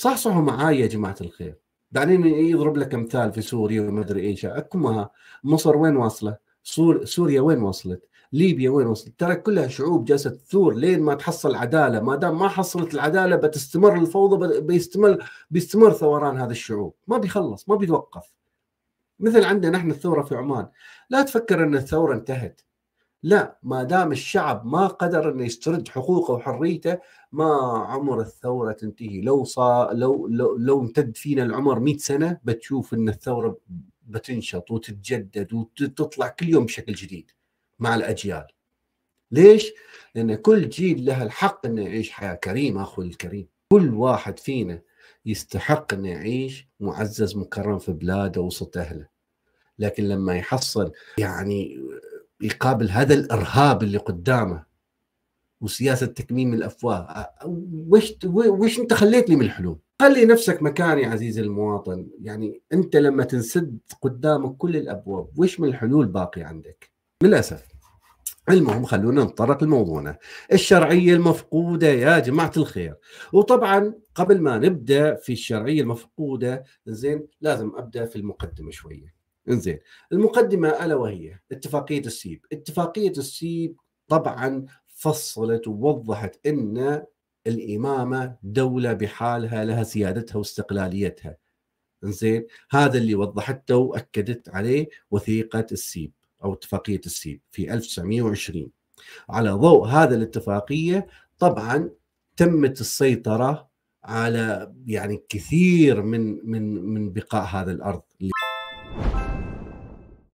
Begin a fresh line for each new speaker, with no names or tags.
صحصحوا معاي يا جماعه الخير بعدين يضرب لك امثال في سوريا وما ادري ايش اكمها مصر وين واصله؟ سور سوريا وين وصلت؟ ليبيا وين وصلت؟ ترى كلها شعوب جالسه تثور لين ما تحصل عداله، ما دام ما حصلت العداله بتستمر الفوضى بيستمر بيستمر ثوران هذه الشعوب، ما بيخلص ما بيتوقف. مثل عندنا نحن الثوره في عمان، لا تفكر ان الثوره انتهت، لا ما دام الشعب ما قدر انه يسترد حقوقه وحريته ما عمر الثوره تنتهي لو صار لو لو, لو امتد فينا العمر 100 سنه بتشوف ان الثوره بتنشط وتتجدد وتطلع كل يوم بشكل جديد مع الاجيال ليش؟ لان كل جيل له الحق انه يعيش حياه كريمه اخوي الكريم كل واحد فينا يستحق انه يعيش معزز مكرم في بلاده وسط اهله لكن لما يحصل يعني يقابل هذا الارهاب اللي قدامه وسياسه تكميم الافواه وش وش انت خليتني من الحلول؟ خلي نفسك مكاني عزيزي المواطن يعني انت لما تنسد قدامك كل الابواب وش من الحلول باقي عندك؟ للاسف المهم خلونا نتطرق لموضوعنا الشرعية المفقودة يا جماعة الخير وطبعا قبل ما نبدأ في الشرعية المفقودة زين لازم أبدأ في المقدمة شوية انزين المقدمه الا وهي اتفاقيه السيب اتفاقيه السيب طبعا فصلت ووضحت ان الامامه دوله بحالها لها سيادتها واستقلاليتها انزين هذا اللي وضحته واكدت عليه وثيقه السيب او اتفاقيه السيب في 1920 على ضوء هذا الاتفاقيه طبعا تمت السيطره على يعني كثير من من من بقاء هذا الارض اللي